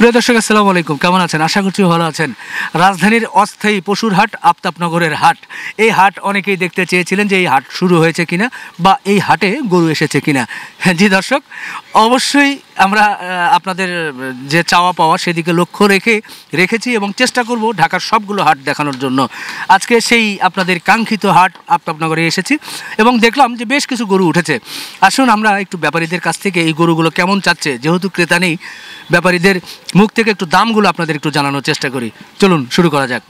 প্রিয় দর্শক আসসালামু আলাইকুম কেমন আছেন আশা করছি ভালো আছেন রাজধানীর অস্থায়ী পশুর হাট আফতাবনগরের হাট এই হাট অনেকেই দেখতে চেয়েছিলেন যে এই হাট শুরু হয়েছে কিনা বা এই হাটে গরু এসেছে কিনা হ্যাঁ, জি দর্শক অবশ্যই আমরা আপনাদের যে চাওয়া পাওয়া সেদিকে লক্ষ্য রেখে রেখেছি এবং চেষ্টা করব ঢাকার সবগুলো হাট দেখানোর জন্য আজকে সেই আপনাদের কাঙ্ক্ষিত হাট আফতাবনগরে এসেছি এবং দেখলাম যে বেশ কিছু গরু উঠেছে আসুন আমরা একটু ব্যাপারীদের কাছ থেকে এই গরুগুলো কেমন চাচ্ছে যেহেতু ক্রেতা নেই ব্যাপারীদের মুখ থেকে একটু দামগুলো আপনাদের একটু জানানোর চেষ্টা করি চলুন শুরু করা যাক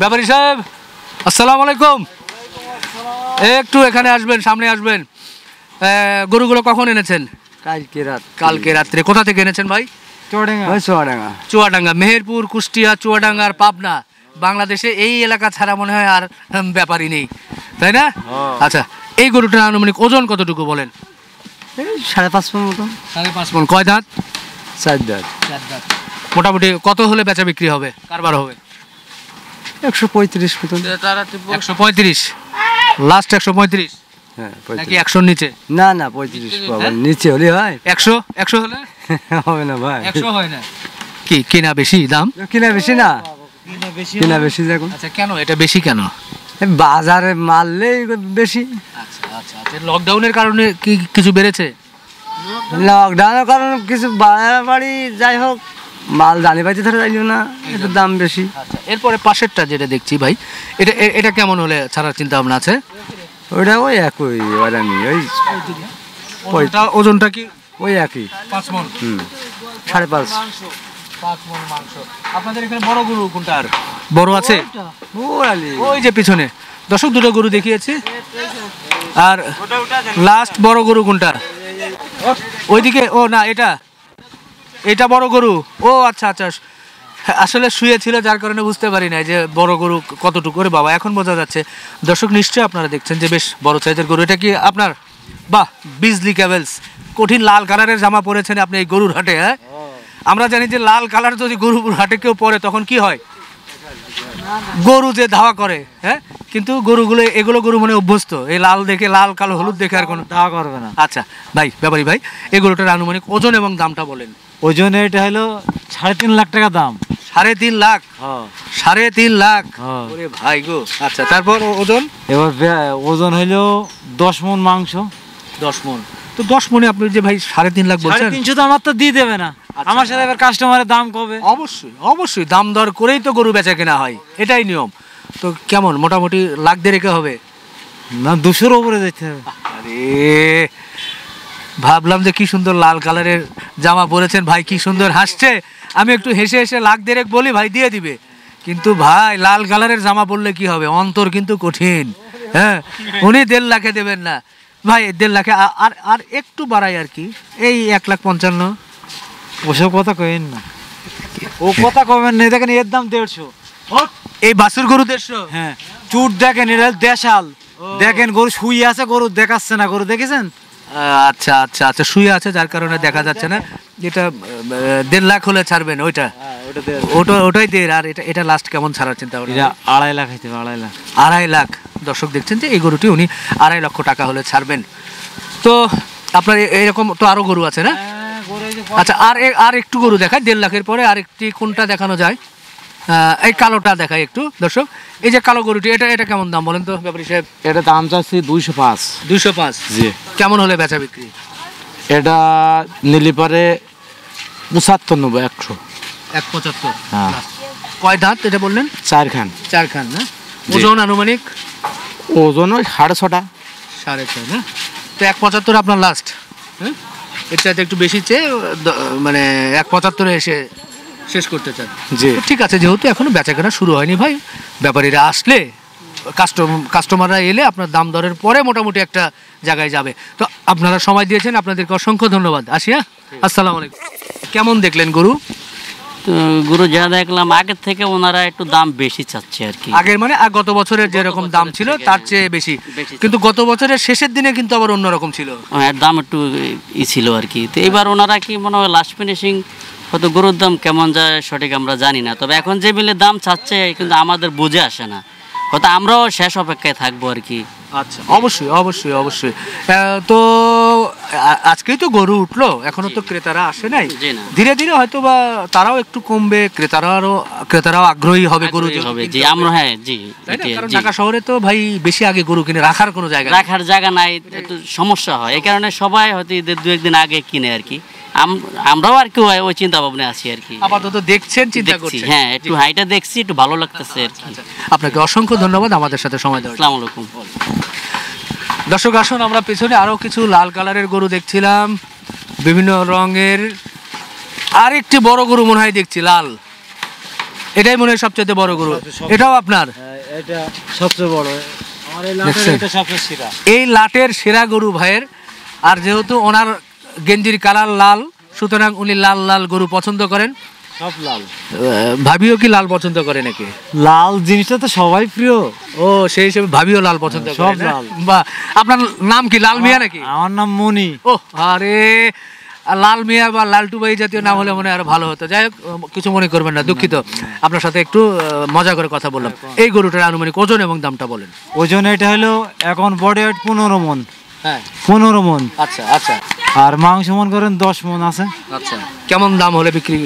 ব্যাপারী সাহেব আসসালাম আলাইকুম একটু এখানে আসবেন সামনে আসবেন গরুগুলো কখন এনেছেন কালকে রাত কালকে রাত্রে কোথা থেকে এনেছেন ভাই চুয়াডাঙ্গা চুয়াডাঙ্গা মেহেরপুর কুষ্টিয়া চুয়াডাঙ্গা আর পাবনা বাংলাদেশে এই এলাকা ছাড়া মনে হয় আর ব্যাপারই নেই তাই না হ্যাঁ। আচ্ছা এই গরুটার আনুমানিক ওজন কতটুকু বলেন সাড়ে পাঁচ মন মতো সাড়ে পাঁচ মন কয় দাঁত চার দাঁত মোটামুটি কত হলে বেচা বিক্রি হবে কারবার হবে একশো পঁয়ত্রিশ একশো পঁয়ত্রিশ লাস্ট একশো পঁয়ত্রিশ হ্যাঁ, একশোর নিচে না না পঁয়ত্রিশ নিচে হ্যাঁ? হলে একশো একশো হলে না হয় না কি কেনা বেশি দাম কেনা বেশি না কেনা বেশি দেখুন আচ্ছা, কেন এটা বেশি কেন বাজারে মারলেই বেশি আচ্ছা আচ্ছা লকডাউনের আচ্ছা। কারণে কি কিছু বেড়েছে লকডাউনের কারণে কিছু বাড়ি যাই হোক মাল জানি পাইতে ধরে যাইল না এটার দাম বেশি আচ্ছা, এরপরে পাশেরটা যেটা দেখছি ভাই এটা এটা কেমন হলে ছাড়ার চিন্তা ভাবনা আছে ওইটা ওই একই ওরানি ওই ওইটা ওজনটা কি ওই একই পাঁচ মন হুম সাড়ে পাঁচ পাঁচ মন মাংস আপনাদের এখানে বড় গরু কোনটা আর বড় আছে ওই যে পিছনে দশক দুটো গরু দেখিয়েছি আর লাস্ট বড় গরু কোনটা ওইদিকে ও না এটা এটা বড় গরু ও আচ্ছা আচ্ছা আসলে শুয়েছিল যার কারণে বুঝতে পারি না যে বড় গরু কতটুকু করে বাবা এখন বোঝা যাচ্ছে দর্শক নিশ্চয়ই আপনারা দেখছেন যে বেশ বড় সাইজের গরু এটা কি আপনার বাহ বিজলি ক্যাবেলস কঠিন লাল কালারের জামা পরেছেন আপনি এই গরুর হাটে হ্যাঁ আমরা জানি যে লাল কালার যদি গরুর হাটে কেউ পরে তখন কি হয় গরু যে ধাওয়া করে হ্যাঁ কিন্তু গরুগুলো এগুলো গরু মানে অভ্যস্ত এই লাল দেখে লাল কালো হলুদ দেখে আর কোনো ধাওয়া করবে না আচ্ছা ভাই ব্যাপারী ভাই এগুলোটার আনুমানিক ওজন এবং দামটা বলেন ওজনে এটা হলো সাড়ে তিন লাখ টাকা দাম সাড়ে তিন লাখ সাড়ে তিন লাখ ভাই গো আচ্ছা তারপর ওজন এবার ওজন হইলো দশ মন মাংস দশ মন তো দশ মনে আপনি যে ভাই সাড়ে তিন লাখ বলছেন তিনশো তো আমার তো দিয়ে দেবে না আচ্ছা, আমার সাথে হ্যাঁ। এবার কাস্টমারের দাম কবে অবশ্যই অবশ্যই দাম দর করেই তো গরু বেচা কেনা হয় এটাই নিয়ম তো কেমন মোটামুটি লাখ দেড়েকে হবে না দুশোর ওপরে যেতে হবে আরে ভাবলাম যে কি সুন্দর লাল কালারের জামা পরেছেন ভাই কি সুন্দর হাসছে আমি একটু হেসে হেসে লাখ দেড়েক বলি ভাই দিয়ে দিবে কিন্তু ভাই লাল কালারের জামা পরলে কি হবে অন্তর কিন্তু কঠিন হ্যাঁ উনি দেড় লাখে দেবেন না ভাই দেড় লাখে আর আর একটু বাড়াই আর কি এই এক লাখ পঞ্চান্ন ওসব কথা কেন না ও কথা কবেন না দেখেন এর দাম দেড়শো এই বাসুর গরু দেড়শো হ্যাঁ চুট দেখেন এটা দেশাল দেখেন গরু শুয়ে আছে গরু দেখাচ্ছে না গরু দেখেছেন আচ্ছা আচ্ছা আচ্ছা শুয়ে আছে যার কারণে দেখা যাচ্ছে না এটা দেড় লাখ হলে ছাড়বেন ওইটা হ্যাঁ, ওটা ওটাই দেড় আর এটা এটা লাস্ট কেমন ছাড়ার চিন্তা এটা আড়াই লাখ হইতে আড়াই লাখ আড়াই লাখ দর্শক দেখছেন যে এই গরুটি উনি আড়াই লক্ষ টাকা হলে ছাড়বেন তো আপনার এরকম তো আরও গরু আছে না হ্যাঁ, আচ্ছা আর আর একটু গরু দেখায় দেড় লাখের পরে আর একটি কোনটা দেখানো যায় এই কালোটা দেখায় একটু দর্শক এই যে কালো গরুটি এটা এটা কেমন দাম বলেন তো ব্যাপারী সাহেব এটা দাম চাচ্ছি দুইশো পাঁচ দুইশো পাঁচ জি কেমন হলে বেচা বিক্রি এটা নীলিপারে পঁচাত্তর নব্বই একশো এক পঁচাত্তর হ্যাঁ কয় দাঁত এটা বললেন চার খান চার খান না ওজন আনুমানিক ওজন ওই সাড়ে ছটা সাড়ে ছয় না তো এক পঁচাত্তর আপনার লাস্ট হ্যাঁ এর চাইতে একটু বেশি চেয়ে মানে এক পঁচাত্তরে এসে শেষ করতে চান যে ঠিক আছে যেহেতু এখনো কেনা শুরু হয়নি ভাই ব্যাপারীরা আসলে কাস্টম কাস্টমাররা এলে আপনার দাম দরের পরে মোটামুটি একটা জায়গায় যাবে তো আপনারা সময় দিয়েছেন আপনাদেরকে অসংখ্য ধন্যবাদ আসিয়া হ্যাঁ? আসসালামু আলাইকুম কেমন দেখলেন গরু তো গুরু যা দেখলাম আগের থেকে ওনারা একটু দাম বেশি চাচ্ছে আর কি আগের মানে গত বছরের যেরকম দাম ছিল তার চেয়ে বেশি কিন্তু গত বছরের শেষের দিনে কিন্তু আবার অন্যরকম ছিল হ্যাঁ দাম একটু ই ছিল আর কি তো এবার ওনারা কি মনে হয় লাস্ট ফিনিশিং হয়তো গরুর দাম কেমন যায় সঠিক আমরা জানি না তবে এখন যে মিলে দাম চাচ্ছে কিন্তু আমাদের বুঝে আসে না হয়তো আমরাও শেষ অপেক্ষায় থাকবো আর কি আচ্ছা অবশ্যই অবশ্যই অবশ্যই তো আজকেই তো গরু উঠলো এখনো তো ক্রেতারা আসে নাই ধীরে ধীরে হয়তো বা তারাও একটু কমবে আরো ক্রেতারাও আগ্রহী হবে গরু হবে জি আমরা হ্যাঁ জি ঢাকা শহরে তো ভাই বেশি আগে গরু কিনে রাখার কোনো জায়গা রাখার জায়গা নাই একটু সমস্যা হয় এই কারণে সবাই হয়তো ঈদের দু একদিন আগে কিনে আর কি আমরাও আর কি ওই চিন্তা ভাবনা আছি আর কি আপাতত দেখছেন চিন্তা করছি হ্যাঁ একটু হাইটা দেখছি একটু ভালো লাগতেছে আর কি আচ্ছা, আচ্ছা। আপনাকে অসংখ্য ধন্যবাদ আমাদের সাথে সময় দেওয়ার আসসালামু আলাইকুম দর্শক আসুন আমরা পেছনে আরও কিছু লাল কালারের গরু দেখছিলাম বিভিন্ন রঙের আর একটি বড় গরু মনে হয় দেখছি লাল এটাই মনে হয় হ্যাঁ, সবচেয়ে বড় গরু এটাও আপনার সবচেয়ে বড় এই লাটের সেরা গরু ভাইয়ের আর যেহেতু ওনার গেঞ্জির কালার লাল সুতরাং উনি লাল লাল গরু পছন্দ করেন লাল ভাবিও কি লাল পছন্দ করে নাকি লাল জিনিসটা তো সবাই প্রিয় ও সেই হিসেবে ভাবিও লাল পছন্দ হ্যাঁ, সব লাল বা আপনার নাম কি লাল মিয়া নাকি আমার নাম মনি ও আরে লাল মিয়া বা লালটু ভাই জাতীয় নাম হলে মনে আরো ভালো হতো যাই হোক কিছু মনে করবেন না দুঃখিত হ্যাঁ, হ্যাঁ। আপনার সাথে একটু মজা করে কথা বললাম এই গরুটার আনুমানিক ওজন এবং দামটা বলেন ওজন এটা হলো এখন বডি ওয়েট পনেরো মন পনেরো মন আচ্ছা আচ্ছা আর মাংস মন করেন দশ মন আছে আচ্ছা কেমন দাম হলে বিক্রি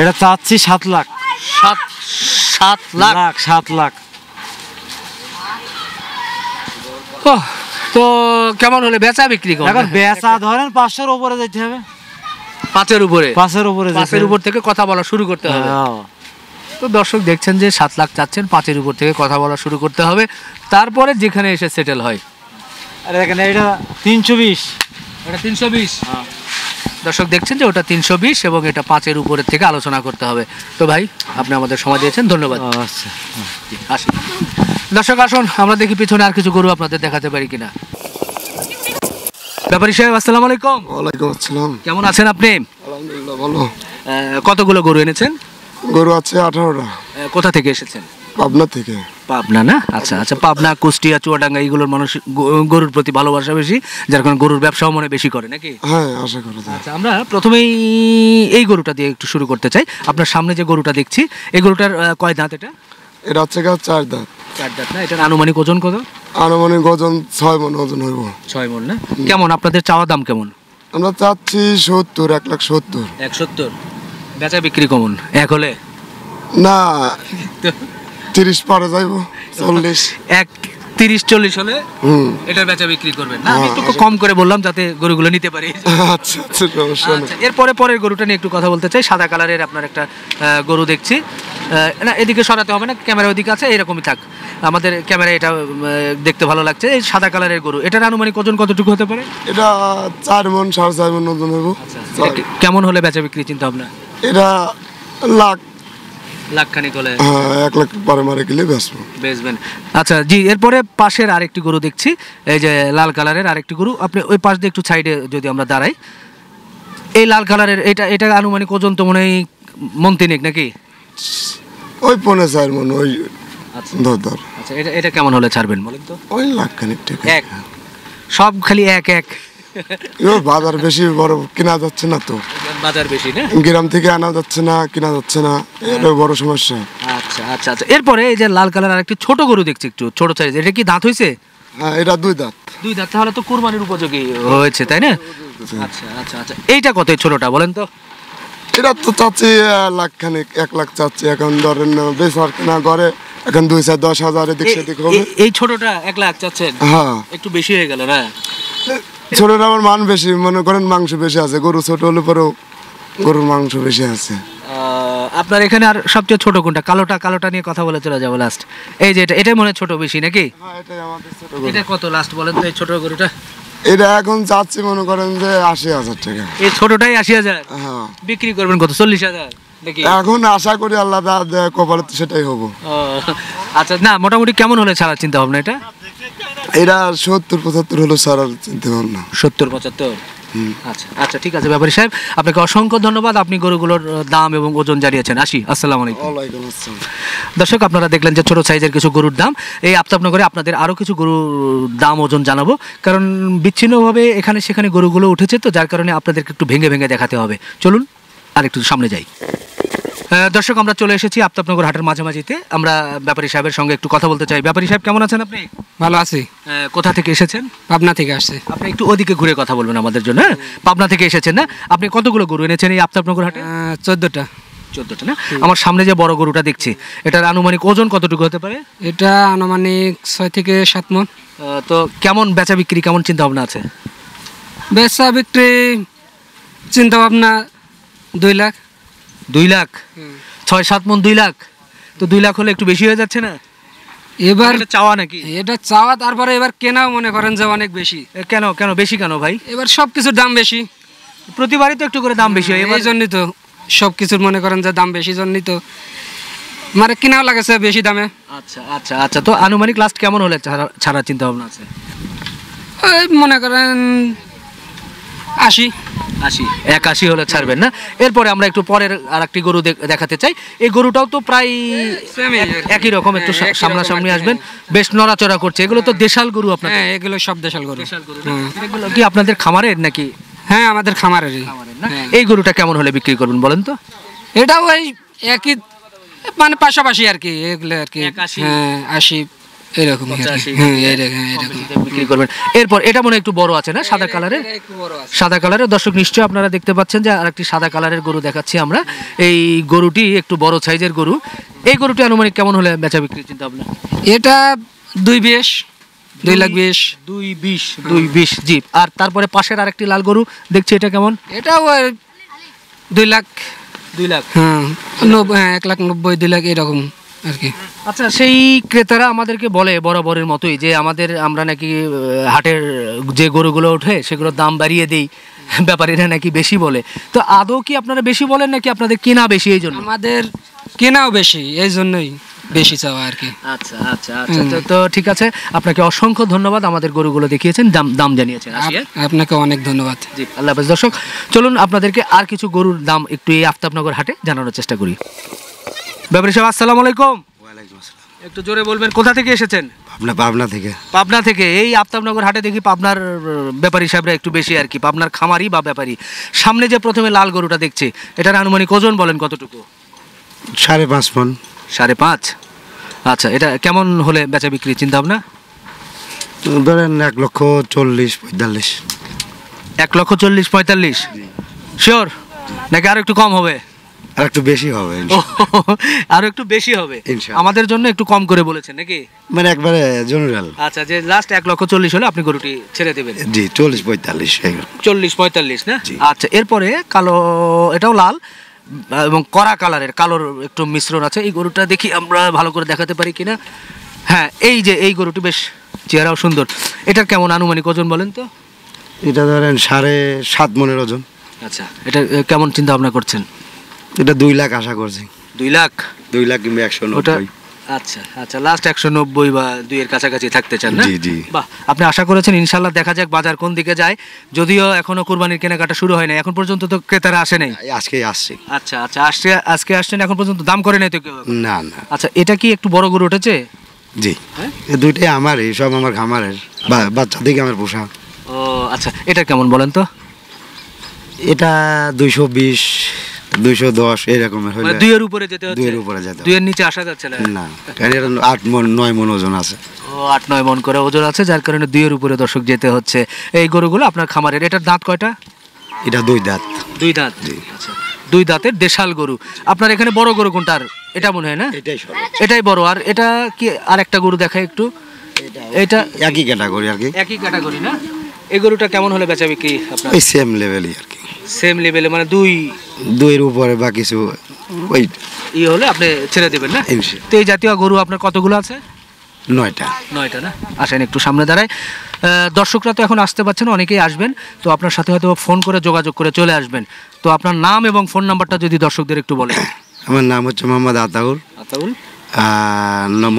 এটা চাচ্ছি সাত লাখ সাত সাত লাখ সাত লাখ তো কেমন হলে বেচা বিক্রি করো হ্যাঁ। বেচা ধরেন পাঁচশোর উপরে যেতে হবে পাঁচের উপরে পাঁচের উপরে পাঁচের উপর থেকে কথা বলা শুরু করতে হবে হ্যাঁ। তো দর্শক দেখছেন যে সাত লাখ চাচ্ছেন পাঁচের উপর থেকে কথা বলা শুরু করতে হবে তারপরে যেখানে এসে সেটেল হয় আর এখানে এটা তিনশো বিশ এটা তিনশো বিশ হ্যাঁ। দর্শক দেখছেন যে ওটা তিনশো বিশ এবং এটা পাঁচের উপরের থেকে আলোচনা করতে হবে তো ভাই আপনি আমাদের সময় দিয়েছেন ধন্যবাদ আচ্ছা। দর্শক আসুন আমরা দেখি পিছনে আর কিছু গরু আপনাদের দেখাতে পারি কিনা ব্যাপারী সাহেব আসসালাম আলাইকুম ওয়ালাইকুম আসসালাম কেমন আছেন আপনি আলহামদুলিল্লাহ ভালো কতগুলো গরু এনেছেন গরু আছে আঠারোটা কোথা থেকে এসেছেন পাবনা থেকে পাবনা না আচ্ছা আচ্ছা পাবনা কুষ্টিয়া চুয়াডাঙ্গা এইগুলোর মানুষ গরুর প্রতি ভালোবাসা বেশি যার কারণে গরুর ব্যবসাও মনে বেশি করে নাকি হ্যাঁ আশা করি আচ্ছা আমরা প্রথমেই এই গরুটা দিয়ে একটু শুরু করতে চাই আপনার সামনে যে গরুটা দেখছি এই গরুটার কয় দাঁত এটা এটা হচ্ছে চার দাঁত চার দাঁত না এটার আনুমানিক ওজন কত আনুমানিক ওজন ছয় মন ওজন হইব ছয় মন না কেমন আপনাদের চাওয়া দাম কেমন আমরা চাচ্ছি সত্তর এক লাখ সত্তর এক সত্তর বেচা বিক্রি কেমন এক হলে না তিরিশ পারে যাইবো 40 এক তিরিশ চল্লিশ হলে হুম এটার বেচা বিক্রি করবেন না হ্যাঁ, আমি একটু আচ্ছা। কম করে বললাম যাতে গরুগুলো নিতে পারি আচ্ছা আচ্ছা, আচ্ছা এরপরে পরের গরুটা নিয়ে একটু কথা বলতে চাই সাদা কালারের আপনার একটা গরু দেখছি না এদিকে সরাতে হবে না ক্যামেরা ওদিকে আছে এরকমই থাক আমাদের ক্যামেরা এটা দেখতে ভালো লাগছে এই সাদা কালারের গরু এটার আনুমানিক ওজন কতটুকু হতে পারে এটা 4 মন 4.5 মন ওজন হবে আচ্ছা, কেমন হলে বেচা বিক্রি চিন্তা ভাবনা এটা লাখ হ্যাঁ, এক লাখ আচ্ছা জি এরপরে পাশের আরেকটি গরু দেখছি এই যে লাল কালারের আরেকটি গরু আপনি ওই পাশ দিয়ে একটু সাইডে যদি আমরা দাঁড়াই এই লাল কালারের এটা এটা আনুমানিক মনে নাকি ওই ওই আচ্ছা।, আচ্ছা এটা এটা কেমন হলে ছাড়বেন বলেন তো ওই এক সব খালি এক এক বাজার বেশি বড় কেনা যাচ্ছে না তো বাজার বেশি না গ্রাম থেকে আনা যাচ্ছে না কেনা যাচ্ছে না এটা বড় সমস্যা আচ্ছা আচ্ছা আচ্ছা এরপরে এই যে লাল কালার আর একটি ছোট গরু দেখছি একটু ছোট সাইজ এটা কি দাঁত হয়েছে হ্যাঁ এটা দুই দাঁত দুই দাঁত তাহলে তো কোরবানির উপযোগী হয়েছে তাই না আচ্ছা আচ্ছা আচ্ছা এইটা কত ছোটটা বলেন তো এটা তো চাচ্ছি লাখ খানিক এক লাখ চাচ্ছি এখন ধরেন বেসার কেনা ঘরে এখন দুই চার দশ হাজারে দিক সেদিক এই ছোটটা এক লাখ চাচ্ছেন হ্যাঁ একটু বেশি হয়ে গেল না ছোটটা আমার মান বেশি মনে করেন মাংস বেশি আছে গরু ছোট হলে পরেও গরুর মাংস বেশি আছে আপনার এখানে আর সবচেয়ে ছোট কোনটা কালোটা কালোটা নিয়ে কথা বলে চলে যাবো লাস্ট এই যে এটা এটাই মনে ছোট বেশি নাকি হ্যাঁ, এটা কত লাস্ট বলেন তো এই ছোট গরুটা এটা এখন যাচ্ছে মনে করেন যে আশি হাজার টাকা এই ছোটটাই আশি হাজার হ্যাঁ। বিক্রি করবেন কত চল্লিশ হাজার এখন আশা করি আল্লাহ কপালে সেটাই হবো আচ্ছা না মোটামুটি কেমন হলে ছাড়া চিন্তা ভাবনা এটা এরা সত্তর পঁচাত্তর হলো স্যার আর চিনতে পারলাম সত্তর পঁচাত্তর আচ্ছা আচ্ছা ঠিক আছে ব্যাপারী সাহেব আপনাকে অসংখ্য ধন্যবাদ আপনি গরুগুলোর দাম এবং ওজন জানিয়েছেন আসি আসসালাম আলাইকুম দর্শক আপনারা দেখলেন যে ছোট সাইজের কিছু গরুর দাম এই আফতাবনগরে আপনাদের আরও কিছু গরুর দাম ওজন জানাবো কারণ বিচ্ছিন্নভাবে এখানে সেখানে গরুগুলো উঠেছে তো যার কারণে আপনাদেরকে একটু ভেঙে ভেঙে দেখাতে হবে চলুন আর একটু সামনে যাই দর্শক আমরা চলে এসেছি আপনাপনগর হাটের মাঝামাঝিতে আমরা ব্যাপারী সাহেবের সঙ্গে একটু কথা বলতে চাই ব্যাপারী সাহেব কেমন আছেন আপনি ভালো আছি কোথা থেকে এসেছেন পাবনা থেকে আসছে আপনি একটু ওদিকে ঘুরে কথা বলবেন আমাদের জন্য হ্যাঁ পাবনা থেকে এসেছেন না আপনি কতগুলো গরু এনেছেন এই আপনাপনগর হাটে চোদ্দোটা চোদ্দোটা না আমার সামনে যে বড় গরুটা দেখছি এটার আনুমানিক ওজন কতটুকু হতে পারে এটা আনুমানিক ছয় থেকে সাত মন তো কেমন বেচা বিক্রি কেমন চিন্তা ভাবনা আছে বেচা বিক্রি চিন্তা ভাবনা দুই লাখ দুই লাখ ছয় সাত মন দুই লাখ তো দুই লাখ হলে একটু বেশি হয়ে যাচ্ছে না এবার চাওয়া নাকি এটা চাওয়া তারপরে এবার কেনাও মনে করেন যে অনেক বেশি কেন কেন বেশি কেন ভাই এবার সব কিছুর দাম বেশি প্রতিবারই তো একটু করে দাম বেশি হয় এই জন্যই তো সব কিছুর মনে করেন যে দাম বেশি জন্যই তো মানে কেনাও লাগেছে বেশি দামে আচ্ছা আচ্ছা আচ্ছা তো আনুমানিক লাস্ট কেমন হলে ছাড়া চিন্তা ভাবনা আছে মনে করেন আশি আশি এক আশি হলে ছাড়বেন না এরপরে আমরা একটু পরের আর একটি গরু দেখাতে চাই এই গরুটাও তো প্রায় একই রকম একটু হ্যাঁ, সামনাসামনি আসবেন বেশ নড়াচড়া করছে এগুলো তো দেশাল গরু আপনার হ্যাঁ, এগুলো সব দেশাল গরু হ্যাঁ। এগুলো কি আপনাদের খামারের নাকি হ্যাঁ আমাদের খামারেরই এই গরুটা কেমন হলে বিক্রি করবেন বলেন তো এটাও ওই একই মানে পাশাপাশি আর কি এগুলো আর কি হ্যাঁ আশি হ্যাঁ, হ্যাঁ, এরকম এরপর এটা মনে একটু বড় আছে না সাদা কালারের সাদা কালারের দর্শক নিশ্চয়ই আপনারা দেখতে পাচ্ছেন যে আরেকটি সাদা কালারের গরু দেখাচ্ছি আমরা এই গরুটি একটু বড় সাইজের গরু এই গরুটি আনুমানিক কেমন হলে বেচা বিক্রি চিন্তা ভাবনা এটা দুই বেশ দুই লাখ বিশ দুই বিশ দুই বিশ জি আর তারপরে পাশের আরেকটি লাল গরু দেখছি এটা কেমন এটাও দুই লাখ দুই লাখ হ্যাঁ, হ্যাঁ এক লাখ নব্বই দুই লাখ এরকম আর কি আচ্ছা সেই ক্রেতারা আমাদেরকে বলে বরাবরের মতোই যে আমাদের আমরা নাকি হাটের যে গরুগুলো ওঠে সেগুলোর দাম বাড়িয়ে দিই ব্যাপারীরা নাকি বেশি বলে তো আদৌ কি আপনারা বেশি বলেন নাকি আপনাদের কেনা বেশি এই জন্য আমাদের কেনাও বেশি এই জন্যই বেশি চাওয়া আর কি আচ্ছা আচ্ছা আচ্ছা তো ঠিক আছে আপনাকে অসংখ্য ধন্যবাদ আমাদের গরুগুলো দেখিয়েছেন দাম দাম জানিয়েছেন হ্যাঁ? আপনাকে অনেক ধন্যবাদ জি আল্লাহ হাফেজ দর্শক চলুন আপনাদেরকে আর কিছু গরুর দাম একটু এই আফতাবনগর হাটে জানানোর চেষ্টা করি ব্যাপারী সাহেব আসসালামু আলাইকুম একটু জোরে বলবেন কোথা থেকে এসেছেন পাবনা পাবনা থেকে পাবনা থেকে এই আফতাবনগর হাটে দেখি পাবনার ব্যাপারী সাহেবরা একটু বেশি আর কি পাবনার খামারি বা ব্যাপারী সামনে যে প্রথমে লাল গরুটা দেখছে এটার আনুমানিক ওজন বলেন কতটুকু সাড়ে পাঁচ ফোন সাড়ে পাঁচ আচ্ছা এটা কেমন হলে বেচা বিক্রি চিন্তা ভাবনা ধরেন এক লক্ষ চল্লিশ পঁয়তাল্লিশ এক লক্ষ চল্লিশ পঁয়তাল্লিশ শিওর নাকি আরো একটু কম হবে আর একটু বেশি হবে আর একটু বেশি হবে আমাদের জন্য একটু কম করে বলেছেন নাকি মানে একবারে জেনারেল আচ্ছা যে লাস্ট এক লক্ষ চল্লিশ হলে আপনি গরুটি ছেড়ে দেবেন জি চল্লিশ পঁয়তাল্লিশ চল্লিশ পঁয়তাল্লিশ না আচ্ছা এরপরে কালো এটাও লাল এবং কড়া কালারের কালোর একটু মিশ্রণ আছে এই গরুটা দেখি আমরা ভালো করে দেখাতে পারি কিনা হ্যাঁ এই যে এই গরুটি বেশ চেহারাও সুন্দর এটা কেমন আনুমানিক ওজন বলেন তো এটা ধরেন সাড়ে সাত মনের ওজন আচ্ছা এটা কেমন চিন্তা ভাবনা করছেন এটা দুই লাখ আশা করছি দুই লাখ দুই লাখ কিংবা একশো নব্বই আচ্ছা আচ্ছা লাস্ট একশো নব্বই বা দুইয়ের কাছাকাছি থাকতে চান না জি জি বাহ আপনি আশা করেছেন ইনশাল্লাহ দেখা যাক বাজার কোন দিকে যায় যদিও এখনো কুরবানির কেনাকাটা শুরু হয় না এখন পর্যন্ত তো ক্রেতারা আসে নাই আজকে আসছে আচ্ছা আচ্ছা আসছে আজকে আসছেন এখন পর্যন্ত দাম করে নাই তো কেউ না না আচ্ছা এটা কি একটু বড় গরু উঠেছে জি হ্যাঁ? দুইটাই আমার এই সব আমার খামারের বাচ্চা দিকে আমার পোষা ও আচ্ছা এটা কেমন বলেন তো এটা দুইশো বিশ দুইশো দশ হলে মানে দুইয়ের উপরে যেতে দুইয়ের উপরে দুইয়ের নিচে আসা যাচ্ছে না আট মন নয় মন ওজন আছে ও আট নয় মন করে ওজন আছে যার কারণে দুইয়ের উপরে দর্শক যেতে হচ্ছে এই গরুগুলো আপনার দাঁত কয়টা এটা দুই দাঁত দুই দাঁত আচ্ছা, দুই দাঁতের দেশাল গরু আপনার এখানে বড় গরু কোনটার এটা মনে হয় না এটাই বড় আর এটা কি আর একটা গরু দেখায় একটু এটা একই ক্যাটাগরি আর কি একই ক্যাটাগরি না এই গরুটা কেমন হলে বেচা বিক্রি আপনার সেম আর কি সেম লেভেলে মানে দুই দুইয়ের উপরে বা কিছু ওয়েট ই হলে আপনি ছেড়ে দেবেন না তো এই জাতীয় গরু আপনার কতগুলো আছে নয়টা নয়টা না আসেন একটু সামনে দাঁড়ায় দর্শকরা তো এখন আসতে পারছেন অনেকেই আসবেন তো আপনার সাথে হয়তো ফোন করে যোগাযোগ করে চলে আসবেন তো আপনার নাম এবং ফোন নাম্বারটা যদি দর্শকদের একটু বলেন আমার নাম হচ্ছে Mohammad Ataul Ataul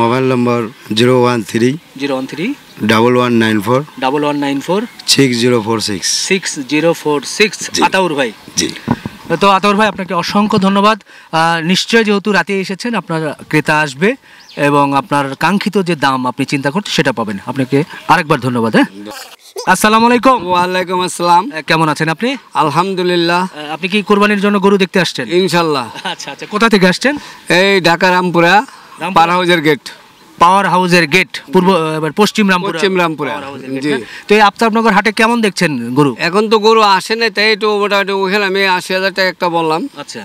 mobile number zero one three zero one three double one nine four double one nine four six zero four six six zero four six Ataur ভাই জি তো আতাউর ভাই আপনাকে অসংখ্য ধন্যবাদ নিশ্চয় যেহেতু রাতে এসেছেন আপনার ক্রেতা আসবে এবং আপনার কাঙ্ক্ষিত যে দাম আপনি চিন্তা করছেন সেটা পাবেন আপনাকে আরেকবার ধন্যবাদ হ্যাঁ আসসালামু আলাইকুম ওয়ালাইকুম আসসালাম কেমন আছেন আপনি আলহামদুলিল্লাহ আপনি কি কুরবানির জন্য গরু দেখতে আসছেন ইনশাল্লাহ আচ্ছা আচ্ছা কোথা থেকে আসছেন এই ঢাকা রামপুরা পার হাউজের গেট পাওয়ার হাউজের গেট পূর্ব এবার পশ্চিম রামপুর পশ্চিম রামপুরা জি হ্যাঁ? তো এই আফতাবনগর হাটে কেমন দেখছেন গরু এখন তো গরু আসে না তাই একটু মোটামুটি ওখানে আমি আশি হাজার টাকা একটা বললাম আচ্ছা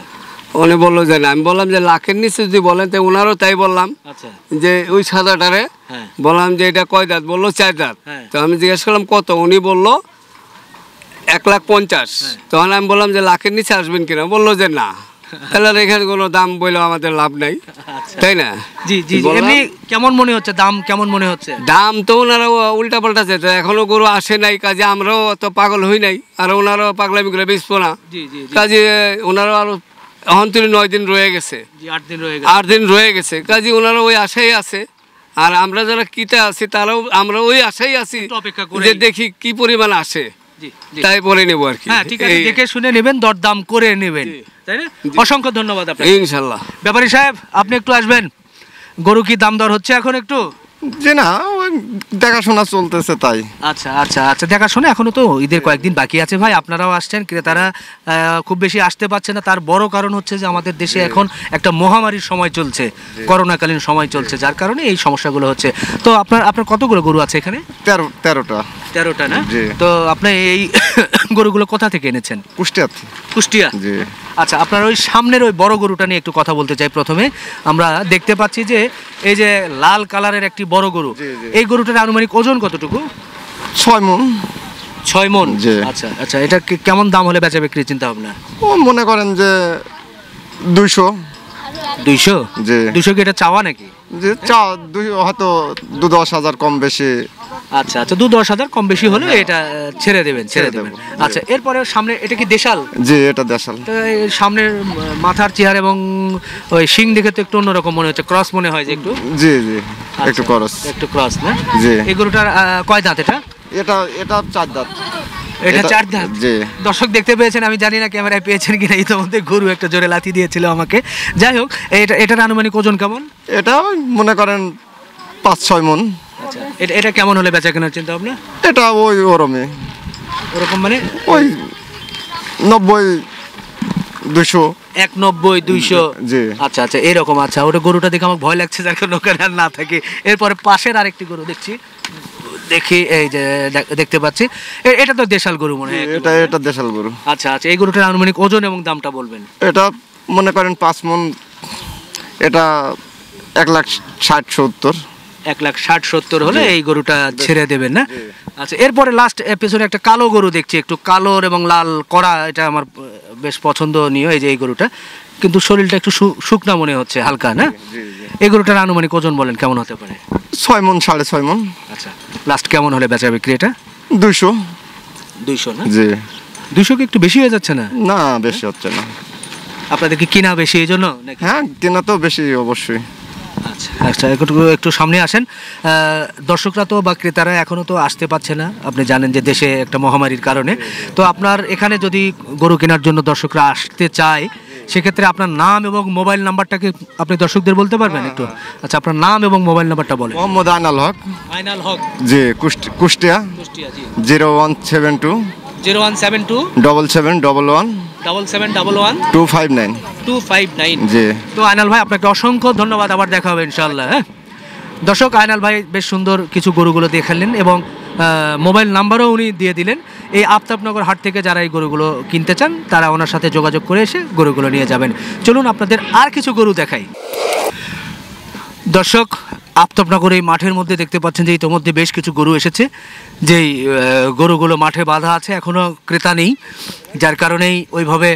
উনি বললো যে না আমি বললাম যে লাখের নিচে যদি বলেন তাই ওনারও তাই বললাম আচ্ছা। যে ওই সাদাটারে হ্যাঁ। বললাম যে এটা কয় দাঁত বললো চার দাঁত হ্যাঁ। তো আমি জিজ্ঞেস করলাম কত উনি বললো এক লাখ পঞ্চাশ হ্যাঁ। তখন আমি বললাম যে লাখের নিচে আসবেন কিনা বললো যে না তাহলে এখানে কোনো দাম বললেও আমাদের লাভ নাই আচ্ছা। তাই না জি জি এমনি কেমন মনে হচ্ছে দাম কেমন মনে হচ্ছে দাম তো ওনারাও উল্টা পাল্টা যেত এখনো গরু আসে নাই কাজে আমরাও অত পাগল হই নাই আর ওনারাও পাগলামি করে বেসবো না কাজে ওনারাও আরো এখন তিনি নয় দিন রয়ে গেছে আট দিন রয়ে গেছে কাজে ওনারা ওই আশাই আছে আর আমরা যারা কিতা আছি তারাও আমরা ওই আশাই আছি যে দেখি কি পরিমাণ আসে তাই বলে নেব আর কি হ্যাঁ, দেখে শুনে নেবেন দরদাম করে নেবেন তাই না অসংখ্য ধন্যবাদ আপনাকে ইনশাল্লাহ ব্যাপারী সাহেব আপনি একটু আসবেন গরু কি দাম দর হচ্ছে এখন একটু যে না দেখাশোনা চলতেছে তাই আচ্ছা আচ্ছা আচ্ছা দেখাশোনা এখনো তো ঈদের কয়েকদিন বাকি আছে ভাই আপনারাও আসছেন ক্রেতারা খুব বেশি আসতে পারছে না তার বড় কারণ হচ্ছে যে আমাদের দেশে এখন একটা মহামারীর সময় চলছে করোনাকালীন সময় চলছে যার কারণে এই সমস্যাগুলো হচ্ছে তো আপনার আপনার কতগুলো গরু আছে এখানে তেরো তেরোটা তেরোটা না তো আপনি এই গরুগুলো কোথা থেকে এনেছেন কুষ্টিয়া কুষ্টিয়া আচ্ছা আপনার ওই সামনের ওই বড় গরুটা নিয়ে একটু কথা বলতে চাই প্রথমে আমরা দেখতে পাচ্ছি যে এই যে লাল কালারের একটি বড় গরু এই গরুটার আনুমানিক ওজন কতটুকু ছয় মন ছয় মন আচ্ছা আচ্ছা এটা কেমন দাম হলে বেচা বিক্রি চিন্তা ভাবনা ও মনে করেন যে দুইশো দুইশো দুইশো কি এটা চাওয়া নাকি যে চা দুই হয়তো দু দশ হাজার কম বেশি আচ্ছা আচ্ছা দু দশ হাজার কম বেশি হলে এটা ছেড়ে দেবেন ছেড়ে দেবেন আচ্ছা এরপরে সামনে এটা কি দেশাল জি এটা দেশাল সামনের মাথার চেহারা এবং ওই শিং দেখে তো একটু অন্যরকম মনে হচ্ছে ক্রস মনে হয় যে একটু জি জি আচ্ছা, একটু ক্রস একটু ক্রস না জি এগুলোটার কয় দাঁত এটা এটা এটা চার দাঁত এটা চার ধাপ দর্শক দেখতে পেয়েছেন আমি জানি না ক্যামেরায় পেয়েছেন কিনা ইতিমধ্যে গরু একটা জোরে লাথি দিয়েছিল আমাকে যাই হোক এটা এটার আনুমানিক ওজন কেমন এটা মনে করেন পাঁচ ছয় মন আচ্ছা, এটা এটা কেমন হলে বেচা কেনার চিন্তা ভাবনা এটা ওই ওরমে ওরকম মানে ওই নব্বই দুশো এক নব্বই দুইশো আচ্ছা আচ্ছা এরকম আচ্ছা ওটা গরুটা দেখে আমার ভয় লাগছে যার কারণে আর না থাকে এরপরে পাশের আরেকটি গরু দেখছি দেখি এই যে দেখতে পাচ্ছি এটা তো দেশাল গরু মনে হয় এটা এটা দেশাল গরু আচ্ছা আচ্ছা এই গরুটার আনুমানিক ওজন এবং দামটা বলবেন এটা মনে করেন পাঁচ মন এটা এক লাখ ষাট সত্তর এক লাখ ষাট সত্তর হলে এই গরুটা ছেড়ে দেবেন না আচ্ছা এরপরে লাস্ট এপিসোডে একটা কালো গরু দেখছি একটু কালোর এবং লাল করা এটা আমার বেশ পছন্দনীয় এই যে এই গরুটা কিন্তু শরীরটা একটু শুকনা মনে হচ্ছে হালকা না এই গরুটার আনুমানিক ওজন বলেন কেমন হতে পারে ছয় মন সাড়ে ছয় মন আচ্ছা লাস্ট কেমন হলে বেচা বিক্রি এটা দুইশো দুইশো না জি দুইশো কি একটু বেশি হয়ে যাচ্ছে না না বেশি হচ্ছে না আপনাদের কি কেনা বেশি এই জন্য হ্যাঁ কেনা তো বেশি অবশ্যই আচ্ছা একটু একটু সামনে আসেন দর্শকরা তো বা ক্রেতারা এখনও তো আসতে পারছে না আপনি জানেন যে দেশে একটা মহামারীর কারণে তো আপনার এখানে যদি গরু কেনার জন্য দর্শকরা আসতে চায় সেক্ষেত্রে আপনার নাম এবং মোবাইল নাম্বারটাকে আপনি দর্শকদের বলতে পারবেন হ্যাঁ, একটু হ্যাঁ। আচ্ছা আপনার নাম এবং মোবাইল নাম্বারটা বলেন Mohammad Ainal Haque Ainal Haque ji Kushtia zero one seven two zero one seven two double seven double one double seven one two five nine two five nine তো আয়নাল ভাই আপনাকে অসংখ্য ধন্যবাদ আবার দেখা হবে ইনশাল্লাহ হ্যাঁ দর্শক আয়নাল ভাই বেশ সুন্দর কিছু গরুগুলো দেখালেন এবং মোবাইল নাম্বারও উনি দিয়ে দিলেন এই আফতাবনগর হাট থেকে যারা এই গরুগুলো কিনতে চান তারা ওনার সাথে যোগাযোগ করে এসে গরুগুলো নিয়ে যাবেন চলুন আপনাদের আর কিছু গরু দেখাই দর্শক আফতাবনগর এই মাঠের মধ্যে দেখতে পাচ্ছেন যে ইতোমধ্যে বেশ কিছু গরু এসেছে যেই গরুগুলো মাঠে বাধা আছে এখনও ক্রেতা নেই যার কারণেই ওইভাবে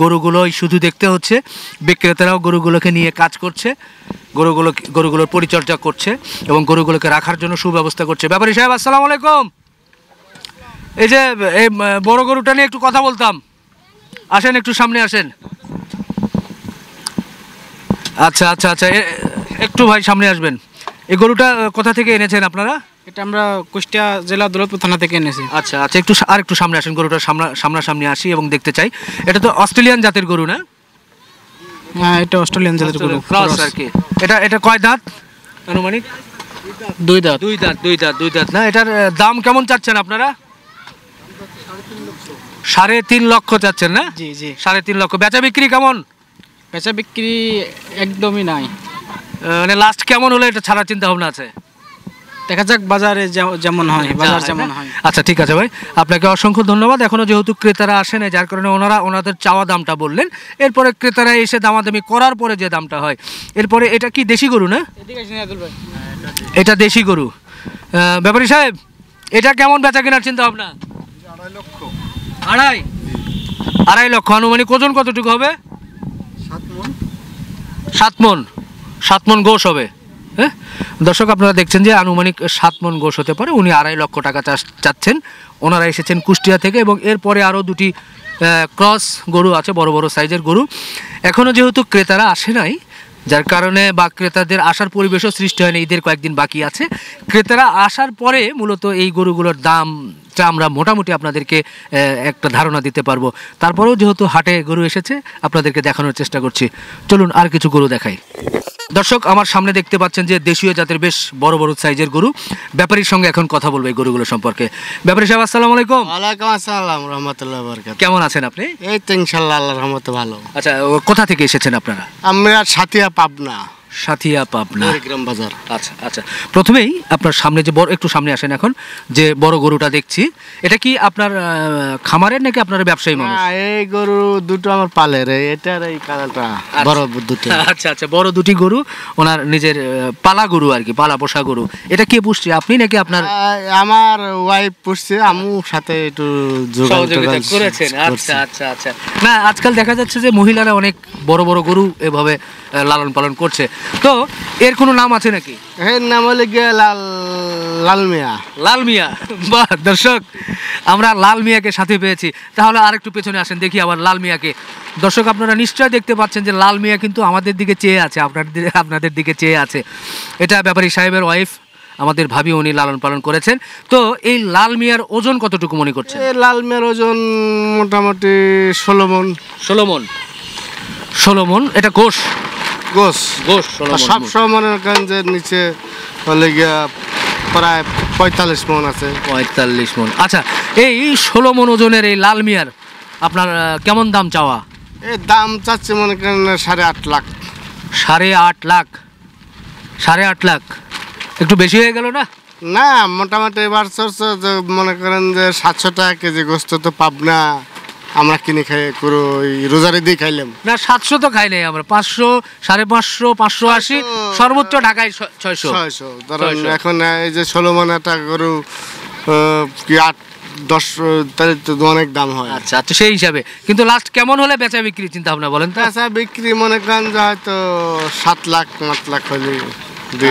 গরুগুলোই শুধু দেখতে হচ্ছে বিক্রেতারাও গরুগুলোকে নিয়ে কাজ করছে গরুগুলো গরুগুলোর পরিচর্যা করছে এবং গরুগুলোকে রাখার জন্য সুব্যবস্থা করছে ব্যাপারী সাহেব আসসালামু আলাইকুম এই যে এই বড় গরুটা নিয়ে একটু কথা বলতাম আসেন একটু সামনে আসেন আচ্ছা আচ্ছা আচ্ছা একটু ভাই সামনে আসবেন এই গরুটা কোথা থেকে এনেছেন আপনারা এটা আমরা কুষ্টিয়া জেলা দৌলতপুর থানা থেকে এনেছি আচ্ছা আচ্ছা একটু আর একটু সামনে আসেন গরুটা সামনা সামনে আসি এবং দেখতে চাই এটা তো অস্ট্রেলিয়ান জাতের গরু না হ্যাঁ এটা অস্ট্রেলিয়ান জাতের গরু ক্রস আর কি এটা এটা কয় দাঁত আনুমানিক দুই দাঁত দুই দাঁত দুই দাঁত দুই দাঁত না এটার দাম কেমন চাচ্ছেন আপনারা সাড়ে তিন লক্ষ চাচ্ছেন না জি জি সাড়ে তিন লক্ষ বেচা বিক্রি কেমন বেচা বিক্রি একদমই নাই মানে লাস্ট কেমন হলে এটা ছাড়ার চিন্তা ভাবনা আছে দেখা যাক বাজারে যেমন হয় আচ্ছা, বাজার আচ্ছা। যেমন হয় আচ্ছা ঠিক আছে ভাই আপনাকে অসংখ্য ধন্যবাদ এখনও যেহেতু ক্রেতারা আসেনি যার কারণে ওনারা ওনাদের চাওয়া দামটা বললেন এরপরে ক্রেতারা এসে দামাদামি করার পরে যে দামটা হয় এরপরে এটা কি দেশি গরু না এটা দেশি গরু ব্যাপারী সাহেব এটা কেমন বেচা কেনার চিন্তা ভাবনা আড়াই লক্ষ আড়াই আড়াই লক্ষ আনুমানিক ওজন কতটুকু হবে সাত মন সাত মন সাতমন ঘোষ হবে হ্যাঁ দর্শক আপনারা দেখছেন যে আনুমানিক সাতমন ঘোষ হতে পারে উনি আড়াই লক্ষ টাকা চাচ্ছেন ওনারা এসেছেন কুষ্টিয়া থেকে এবং এরপরে আরও দুটি ক্রস গরু আছে বড় বড় সাইজের গরু এখনও যেহেতু ক্রেতারা আসে নাই যার কারণে বা ক্রেতাদের আসার পরিবেশও সৃষ্টি হয়নি ঈদের কয়েকদিন বাকি আছে ক্রেতারা আসার পরে মূলত এই গরুগুলোর দাম প্রাইসটা আমরা মোটামুটি আপনাদেরকে একটা ধারণা দিতে পারবো তারপরেও যেহেতু হাটে গরু এসেছে আপনাদেরকে দেখানোর চেষ্টা করছি চলুন আর কিছু গরু দেখাই দর্শক আমার সামনে দেখতে পাচ্ছেন যে দেশীয় জাতের বেশ বড় বড় সাইজের গরু ব্যাপারীর সঙ্গে এখন কথা বলবো এই গরুগুলো সম্পর্কে ব্যাপারী সাহেব আসসালামু আলাইকুম ওয়ালাইকুম আসসালাম রহমতুল্লাহ বরকাত কেমন আছেন আপনি এই তো ইনশাআল্লাহ আল্লাহ রহমত ভালো আচ্ছা কোথা থেকে এসেছেন আপনারা আমরা সাথিয়া পাবনা সাথিয়া পাবনা গ্রাম বাজার আচ্ছা আচ্ছা প্রথমেই আপনার সামনে যে বড় একটু সামনে আসেন এখন যে বড় গরুটা দেখছি এটা কি আপনার খামারের নাকি আপনার ব্যবসায়ী মানুষ এই গরু দুটো আমার পালের এটার এই কালারটা আচ্ছা। বড় দুটো আচ্ছা আচ্ছা বড় দুটি গরু ওনার নিজের পালা গরু আর কি পালা পোষা গরু এটা কে পুষছে আপনি নাকি আপনার আমার ওয়াইফ পুষছে আমু সাথে একটু সহযোগিতা করেছেন আচ্ছা আচ্ছা আচ্ছা না আজকাল দেখা যাচ্ছে যে মহিলারা অনেক বড় বড় গরু এভাবে লালন পালন করছে তো এর কোনো নাম আছে নাকি এর নাম হলে গিয়ে লাল লাল মিয়া লাল মিয়া বা দর্শক আমরা লাল মিয়াকে সাথে পেয়েছি তাহলে আর একটু পেছনে আসেন দেখি আবার লাল মিয়াকে দর্শক আপনারা নিশ্চয়ই দেখতে পাচ্ছেন যে লাল মিয়া কিন্তু আমাদের দিকে চেয়ে আছে আপনাদের আপনাদের দিকে চেয়ে আছে এটা ব্যাপারী সাহেবের ওয়াইফ আমাদের ভাবি উনি লালন পালন করেছেন তো এই লাল মিয়ার ওজন কতটুকু মনে করছে লাল মিয়ার ওজন মোটামুটি ষোলো মন ষোলো মন ষোলো মন এটা কোষ গোস সবসময় মনে করেন যে নিচে হলে প্রায় পঁয়তাল্লিশ আছে পঁয়তাল্লিশ আচ্ছা এই ষোলো মন ওজনের এই লাল আপনার কেমন দাম চাওয়া এই দাম চাচ্ছে মনে করেন সাড়ে আট লাখ সাড়ে আট লাখ সাড়ে আট লাখ একটু বেশি হয়ে গেল না না মোটামুটি এবার মনে করেন যে সাতশো টাকা কেজি গোস্ত তো পাবনা আমরা কিনে খাই পুরো ওই রোজার দিয়ে খাইলাম না সাতশো তো খাই নাই আমরা পাঁচশো সাড়ে পাঁচশো পাঁচশো আশি সর্বোচ্চ ঢাকায় ছয়শো ছয়শো ধরুন এখন এই যে ষোলো মানা টাকা গরু কি আট দশ তাহলে তো অনেক দাম হয় আচ্ছা আচ্ছা সেই হিসাবে কিন্তু লাস্ট কেমন হলে বেচা বিক্রি চিন্তা ভাবনা বলেন তো বিক্রি মনে করেন যে হয়তো সাত লাখ পাঁচ লাখ হলে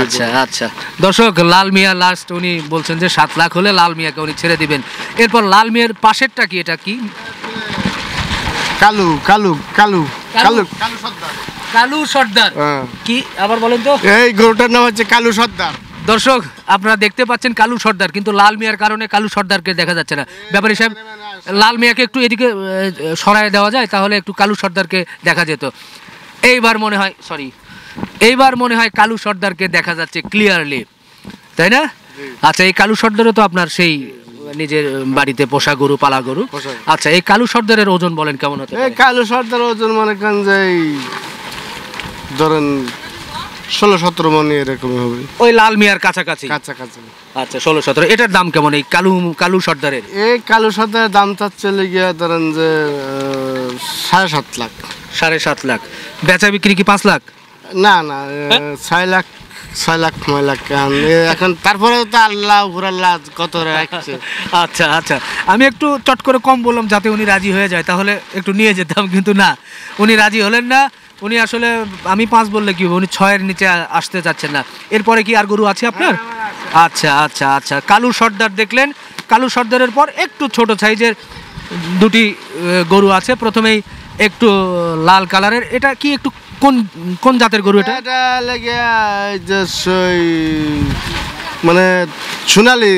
আচ্ছা আচ্ছা দর্শক লাল মিয়া লাস্ট উনি বলছেন যে সাত লাখ হলে লাল মিয়াকে উনি ছেড়ে দিবেন এরপর লাল মিয়ার পাশেরটা কি এটা কি কালু কালু কালু কালু কালু কালু সর্দার হ্যাঁ। কি আবার বলেন তো এই গরুটার নাম হচ্ছে কালু সর্দার দর্শক আপনারা দেখতে পাচ্ছেন কালু সর্দার কিন্তু লাল মিয়ার কারণে কালু সর্দারকে দেখা যাচ্ছে না ব্যাপারী সাহেব মানে লাল মিয়াকে একটু এদিকে সরায় দেওয়া যায় তাহলে একটু কালু সর্দারকে দেখা যেত এইবার মনে হয় সরি এইবার মনে হয় কালু সর্দারকে দেখা যাচ্ছে ক্লিয়ারলি তাই না আচ্ছা এই কালু সর্দারও তো আপনার সেই নিজের বাড়িতে পোষা গরু পালা গরু আচ্ছা এই কালু সর্দারের ওজন বলেন কেমন হতে এই কালু সর্দার ওজন মনে করেন যে ধরেন ষোলো সতেরো মনে এরকম হবে ওই লাল মিয়ার কাছাকাছি কাছাকাছি আচ্ছা ষোলো সতেরো এটার দাম কেমন এই কালু কালু সর্দারের এই কালু সর্দারের দাম চলে গিয়ে ধরেন যে সাড়ে সাত লাখ সাড়ে সাত লাখ বেচা বিক্রি কি পাঁচ লাখ না না হ্যাঁ? ছয় লাখ ছয় লাখ নয় লাখ এখন তারপরে তো আল্লাহ আল্লাহ কত রাখছে আচ্ছা আচ্ছা আমি একটু চট করে কম বললাম যাতে উনি রাজি হয়ে যায় তাহলে একটু নিয়ে যেতাম কিন্তু না উনি রাজি হলেন না উনি আসলে আমি পাঁচ বললে কি উনি ছয়ের নিচে আসতে চাচ্ছেন না এরপরে কি আর গরু আছে আপনার হ্যাঁ, আচ্ছা আচ্ছা আচ্ছা কালু সর্দার দেখলেন কালু সর্দারের পর একটু ছোট সাইজের দুটি গরু আছে প্রথমেই একটু লাল কালারের এটা কি একটু কোন কোন জাতের গরু এটা এটা লাগে মানে সোনালি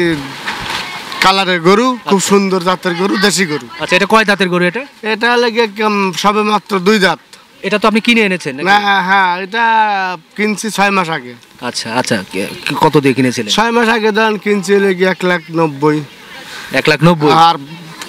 কালারের গরু খুব আচ্ছা। সুন্দর জাতের গরু দেশি গরু আচ্ছা এটা কয় দাঁতের গরু এটা এটা লাগে সবে মাত্র দুই দাঁত এটা তো আপনি কিনে এনেছেন হ্যাঁ, হ্যাঁ এটা কিনছি ছয় মাস আগে আচ্ছা আচ্ছা কত দিয়ে কিনেছিলেন ছয় মাস আগে ধরেন কিনছি লেগে এক লাখ নব্বই এক লাখ নব্বই আর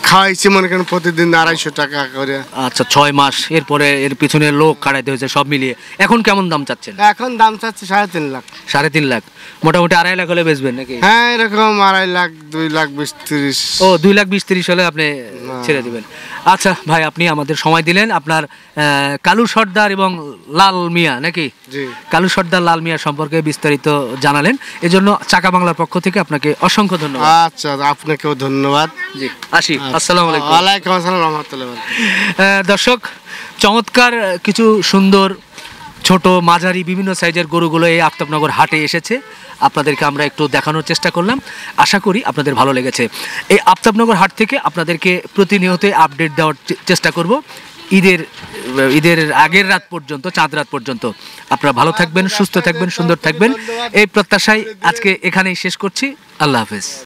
খাওয়াইছি মনে করেন প্রতিদিন আড়াইশো টাকা করে আচ্ছা ছয় মাস এরপরে এর পিছনে লোক কাটাইতে হয়েছে সব মিলিয়ে এখন কেমন দাম চাচ্ছেন এখন দাম চাচ্ছে সাড়ে তিন লাখ সাড়ে তিন লাখ মোটামুটি আড়াই লাখ হলে বেচবেন নাকি হ্যাঁ এরকম আড়াই লাখ দুই লাখ বিশ তিরিশ ও দুই লাখ বিশ তিরিশ হলে আপনি ছেড়ে দেবেন আচ্ছা ভাই আপনি আমাদের সময় দিলেন আপনার কালু সর্দার এবং লাল মিয়া নাকি কালু সর্দার লাল মিয়া সম্পর্কে বিস্তারিত জানালেন এজন্য চাকা বাংলার পক্ষ থেকে আপনাকে অসংখ্য ধন্যবাদ আচ্ছা আপনাকেও ধন্যবাদ জি আসি আসসালামু আলাইকুম দর্শক চমৎকার কিছু সুন্দর ছোট মাঝারি বিভিন্ন সাইজের গরুগুলো এই আফতাবনগর হাটে এসেছে আপনাদেরকে আমরা একটু দেখানোর চেষ্টা করলাম আশা করি আপনাদের ভালো লেগেছে এই আফতাবনগর হাট থেকে আপনাদেরকে প্রতিনিয়ত আপডেট দেওয়ার চেষ্টা করব ঈদের ঈদের আগের রাত পর্যন্ত চাঁদ রাত পর্যন্ত আপনারা ভালো থাকবেন সুস্থ থাকবেন সুন্দর থাকবেন এই প্রত্যাশায় আজকে এখানেই শেষ করছি আল্লাহ হাফেজ